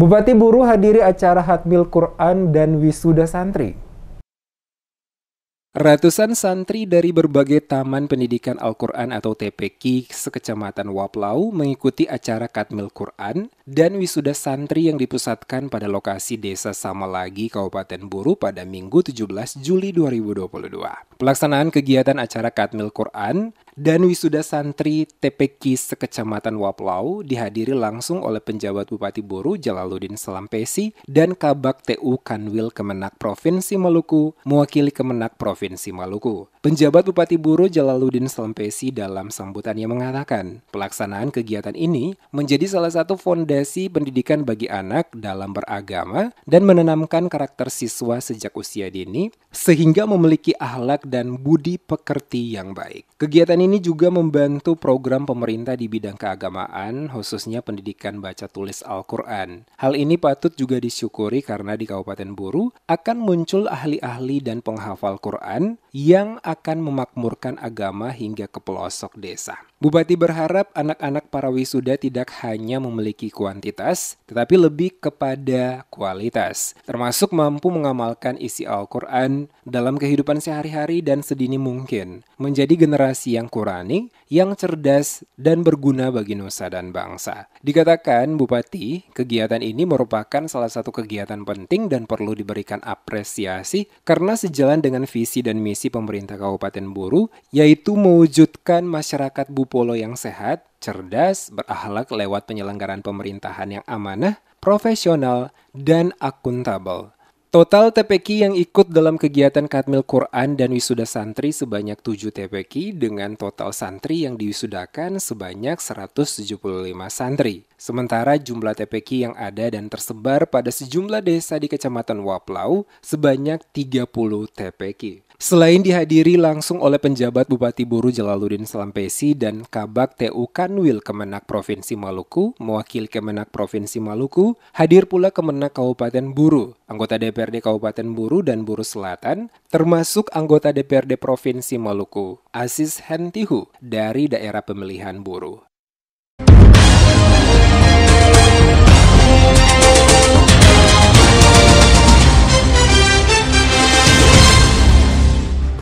Bupati Buru hadiri acara Hatmil Quran dan Wisuda Santri. Ratusan santri dari berbagai taman pendidikan Al-Quran atau TPQ sekecamatan Waplau mengikuti acara Katmil Quran dan wisuda santri yang dipusatkan pada lokasi desa Samalagi, Kabupaten Buru pada Minggu 17 Juli 2022. Pelaksanaan kegiatan acara Katmil Quran dan wisuda santri TPK sekecamatan Waplau dihadiri langsung oleh penjabat Bupati Boru Jalaluddin Selampesi dan Kabak TU Kanwil Kemenak Provinsi Maluku mewakili Kemenak Provinsi Maluku. Penjabat Bupati Boru Jalaluddin Selampesi dalam sambutannya mengatakan, pelaksanaan kegiatan ini menjadi salah satu fondasi pendidikan bagi anak dalam beragama dan menanamkan karakter siswa sejak usia dini sehingga memiliki ahlak dan budi pekerti yang baik. Kegiatan ini ini juga membantu program pemerintah di bidang keagamaan, khususnya pendidikan baca tulis Al-Quran. Hal ini patut juga disyukuri karena di Kabupaten Buru akan muncul ahli-ahli dan penghafal Quran yang akan memakmurkan agama hingga ke pelosok desa. Bupati berharap anak-anak para wisuda tidak hanya memiliki kuantitas, tetapi lebih kepada kualitas, termasuk mampu mengamalkan isi Al-Quran dalam kehidupan sehari-hari dan sedini mungkin, menjadi generasi yang Qurani yang cerdas dan berguna bagi nusa dan bangsa. Dikatakan Bupati, kegiatan ini merupakan salah satu kegiatan penting dan perlu diberikan apresiasi karena sejalan dengan visi dan misi pemerintah Kabupaten Buru, yaitu mewujudkan masyarakat Bupolo yang sehat, cerdas, berakhlak lewat penyelenggaraan pemerintahan yang amanah, profesional, dan akuntabel. Total TPQ yang ikut dalam kegiatan Katmil Quran dan wisuda santri sebanyak 7 TPQ dengan total santri yang diwisudakan sebanyak 175 santri. Sementara jumlah TPQ yang ada dan tersebar pada sejumlah desa di Kecamatan Waplau sebanyak 30 TPQ. Selain dihadiri langsung oleh penjabat Bupati Buru Jalaluddin Selampesi dan Kabak TU Kanwil Kemenak Provinsi Maluku, mewakili Kemenak Provinsi Maluku, hadir pula Kemenak Kabupaten Buru, anggota DPRD Kabupaten Buru dan Buru Selatan, termasuk anggota DPRD Provinsi Maluku, Aziz Hentihu dari daerah pemilihan Buru.